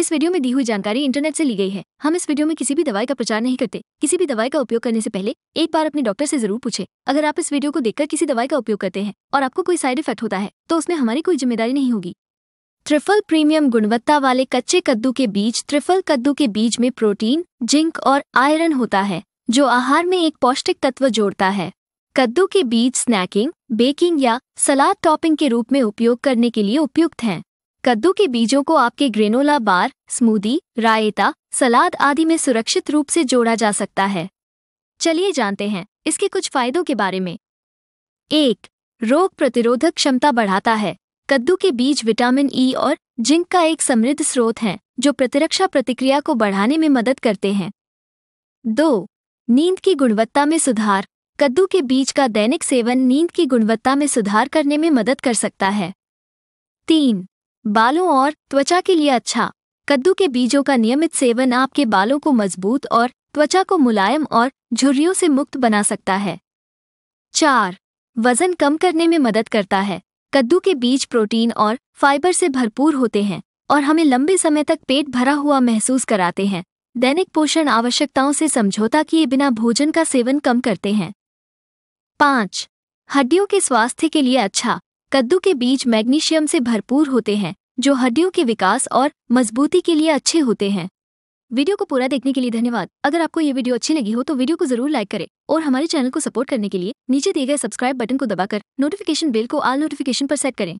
इस वीडियो में दी हुई जानकारी इंटरनेट से ली गई है हम इस वीडियो में किसी भी दवाई का प्रचार नहीं करते किसी भी दवाई का उपयोग करने से पहले एक बार अपने डॉक्टर से जरूर पूछे अगर आप इस वीडियो को देखकर किसी दवाई का उपयोग करते हैं और आपको कोई साइड इफेक्ट होता है तो उसमें हमारी कोई जिम्मेदारी नहीं होगी ट्रिफल प्रीमियम गुणवत्ता वाले कच्चे कद्दू के बीज त्रिफल कद्दू के बीज में प्रोटीन जिंक और आयरन होता है जो आहार में एक पौष्टिक तत्व जोड़ता है कद्दू के बीज स्नैकिंग बेकिंग या सलाद टॉपिंग के रूप में उपयोग करने के लिए उपयुक्त हैं कद्दू के बीजों को आपके ग्रेनोला बार स्मूदी रायता सलाद आदि में सुरक्षित रूप से जोड़ा जा सकता है चलिए जानते हैं इसके कुछ फायदों के बारे में एक रोग प्रतिरोधक क्षमता बढ़ाता है कद्दू के बीज विटामिन ई e और जिंक का एक समृद्ध स्रोत हैं जो प्रतिरक्षा प्रतिक्रिया को बढ़ाने में मदद करते हैं दो नींद की गुणवत्ता में सुधार कद्दू के बीज का दैनिक सेवन नींद की गुणवत्ता में सुधार करने में मदद कर सकता है तीन बालों और त्वचा के लिए अच्छा कद्दू के बीजों का नियमित सेवन आपके बालों को मजबूत और त्वचा को मुलायम और झुर्रियों से मुक्त बना सकता है चार वजन कम करने में मदद करता है कद्दू के बीज प्रोटीन और फाइबर से भरपूर होते हैं और हमें लंबे समय तक पेट भरा हुआ महसूस कराते हैं दैनिक पोषण आवश्यकताओं से समझौता किए बिना भोजन का सेवन कम करते हैं पाँच हड्डियों के स्वास्थ्य के लिए अच्छा कद्दू के बीज मैग्नीशियम से भरपूर होते हैं जो हड्डियों के विकास और मजबूती के लिए अच्छे होते हैं वीडियो को पूरा देखने के लिए धन्यवाद अगर आपको ये वीडियो अच्छी लगी हो तो वीडियो को जरूर लाइक करें और हमारे चैनल को सपोर्ट करने के लिए नीचे दिए गए सब्सक्राइब बटन को दबाकर नोटिफिकेशन बेल को आल नोटिफिकेशन पर सेट करें